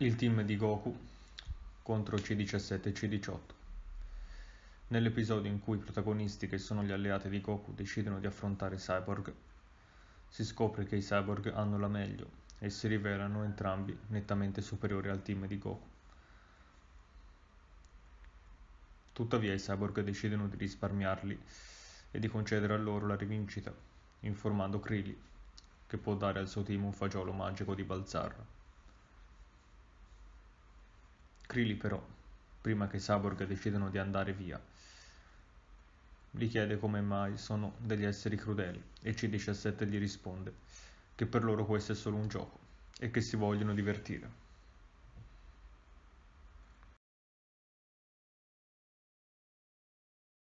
il team di Goku contro C17 e C18. Nell'episodio in cui i protagonisti che sono gli alleati di Goku decidono di affrontare Cyborg, si scopre che i Cyborg hanno la meglio e si rivelano entrambi nettamente superiori al team di Goku. Tuttavia i Cyborg decidono di risparmiarli e di concedere a loro la rivincita, informando Krillin, che può dare al suo team un fagiolo magico di Balzarra. Crilly però, prima che Cyborg decidano di andare via, gli chiede come mai sono degli esseri crudeli e C-17 gli risponde che per loro questo è solo un gioco e che si vogliono divertire.